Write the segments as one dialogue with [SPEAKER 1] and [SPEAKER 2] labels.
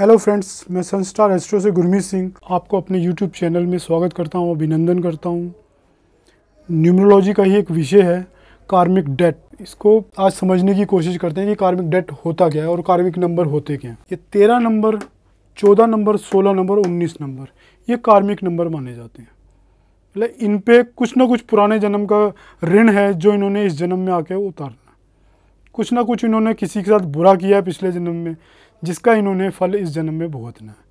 [SPEAKER 1] hello friends मैं Sunstar Astro से गुरमीत सिंह आपको अपने यूट्यूब चैनल में स्वागत करता हूं अभिनंदन करता हूं न्यूमरोलॉजी का ही एक विषय है कार्मिक डेट इसको आज समझने की कोशिश करते हैं कि कार्मिक डेट होता क्या है और कार्मिक नंबर होते क्या हैं ये तेरह नंबर चौदह नंबर सोलह नंबर उन्नीस नंबर ये कार्मिक नंबर माने जाते हैं मतलब इन पर कुछ ना कुछ पुराने जन्म का ऋण है जो इन्होंने इस जन्म में आके उतारना कुछ ना कुछ इन्होंने किसी के साथ बुरा किया है पिछले जन्म में जिसका इन्होंने फल इस जन्म में भुगतना है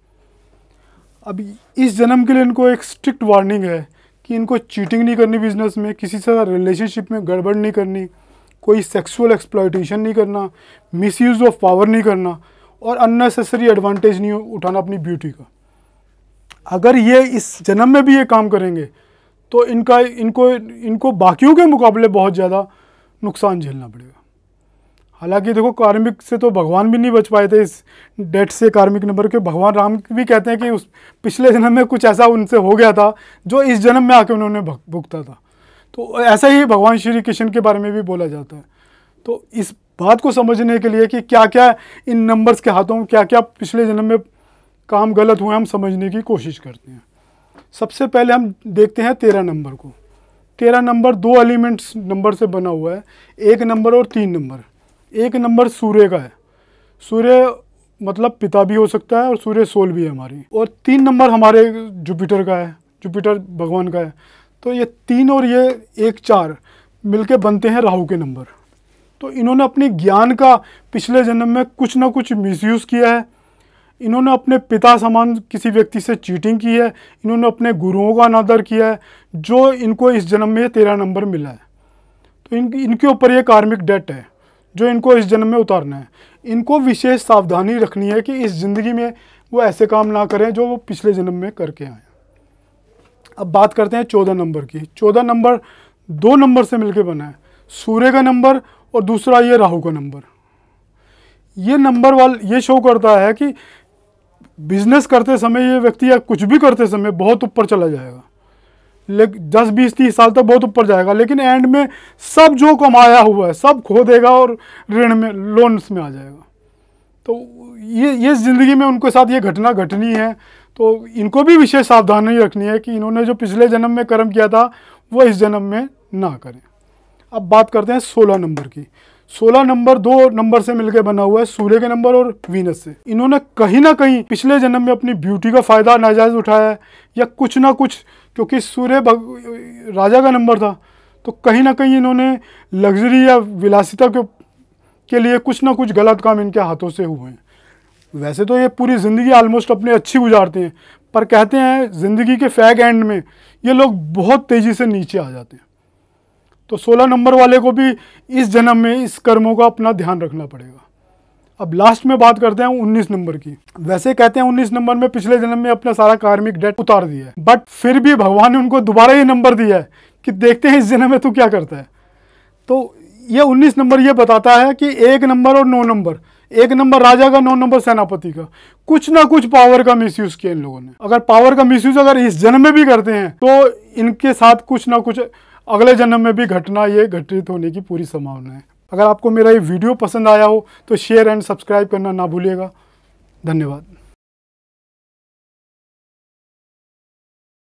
[SPEAKER 1] अब इस जन्म के लिए इनको एक स्ट्रिक्ट वार्निंग है कि इनको चीटिंग नहीं करनी बिजनेस में किसी से रिलेशनशिप में गड़बड़ नहीं करनी कोई सेक्सुअल एक्सप्लाइटेशन नहीं करना मिसयूज़ ऑफ पावर नहीं करना और अननेसेसरी एडवांटेज नहीं उठाना अपनी ब्यूटी का अगर ये इस जन्म में भी ये काम करेंगे तो इनका इनको इनको बाकियों के मुकाबले बहुत ज़्यादा नुकसान झेलना पड़ेगा हालांकि देखो कार्मिक से तो भगवान भी नहीं बच पाए थे इस डेट से कार्मिक नंबर के भगवान राम भी कहते हैं कि उस पिछले जन्म में कुछ ऐसा उनसे हो गया था जो इस जन्म में आके उन्होंने भुगता था तो ऐसा ही भगवान श्री कृष्ण के बारे में भी बोला जाता है तो इस बात को समझने के लिए कि क्या क्या इन नंबर्स के हाथों क्या क्या पिछले जन्म में काम गलत हुए हम समझने की कोशिश करते हैं सबसे पहले हम देखते हैं तेरह नंबर को तेरह नंबर दो एलिमेंट्स नंबर से बना हुआ है एक नंबर और तीन नंबर एक नंबर सूर्य का है सूर्य मतलब पिता भी हो सकता है और सूर्य सोल भी है हमारी और तीन नंबर हमारे जुपिटर का है जुपिटर भगवान का है तो ये तीन और ये एक चार मिलके बनते हैं राहु के नंबर तो इन्होंने अपने ज्ञान का पिछले जन्म में कुछ ना कुछ मिसयूज़ किया है इन्होंने अपने पिता समान किसी व्यक्ति से चीटिंग की है इन्होंने अपने गुरुओं का अनादर किया है जो इनको इस जन्म में तेरह नंबर मिला है तो इन इनके ऊपर ये कार्मिक डेट है जो इनको इस जन्म में उतारना है इनको विशेष सावधानी रखनी है कि इस ज़िंदगी में वो ऐसे काम ना करें जो वो पिछले जन्म में करके आए अब बात करते हैं चौदह नंबर की चौदह नंबर दो नंबर से मिलकर बना है सूर्य का नंबर और दूसरा ये राहु का नंबर ये नंबर वाल ये शो करता है कि बिजनेस करते समय ये व्यक्ति या कुछ भी करते समय बहुत ऊपर चला जाएगा लेकिन दस बीस तीस साल तक बहुत ऊपर जाएगा लेकिन एंड में सब जो कमाया हुआ है सब खो देगा और ऋण में लोन्स में आ जाएगा तो ये ये ज़िंदगी में उनके साथ ये घटना घटनी है तो इनको भी विशेष सावधानी रखनी है कि इन्होंने जो पिछले जन्म में कर्म किया था वो इस जन्म में ना करें अब बात करते हैं सोलह नंबर की सोलह नंबर दो नंबर से मिलकर बना हुआ है सूर्य के नंबर और वीनस से इन्होंने कहीं ना कहीं पिछले जन्म में अपनी ब्यूटी का फ़ायदा नाजायज़ उठाया है या कुछ ना कुछ क्योंकि सूर्य राजा का नंबर था तो कहीं ना कहीं इन्होंने लग्जरी या विलासिता के के लिए कुछ ना कुछ गलत काम इनके हाथों से हुए हैं वैसे तो ये पूरी ज़िंदगी आलमोस्ट अपने अच्छी गुजारते हैं पर कहते हैं ज़िंदगी के फैग एंड में ये लोग बहुत तेज़ी से नीचे आ जाते हैं तो सोलह नंबर वाले को भी इस जन्म में इस कर्मों का अपना ध्यान रखना पड़ेगा अब लास्ट में बात करते हैं 19 नंबर की वैसे कहते हैं 19 नंबर में पिछले जन्म में अपना सारा कार्मिक डेट उतार दिया है बट फिर भी भगवान ने उनको दोबारा ये नंबर दिया है कि देखते हैं इस जन्म में तू क्या करता है तो ये 19 नंबर ये बताता है कि एक नंबर और नौ नंबर एक नंबर राजा का नौ नंबर सेनापति का कुछ ना कुछ पावर का मिसयूज किया इन लोगों ने अगर पावर का मिसयूज अगर इस जन्म में भी करते हैं तो इनके साथ कुछ ना कुछ अगले जन्म में भी घटना ये घटित होने की पूरी संभावना है अगर आपको मेरा ये वीडियो पसंद आया हो तो शेयर एंड सब्सक्राइब करना ना भूलिएगा धन्यवाद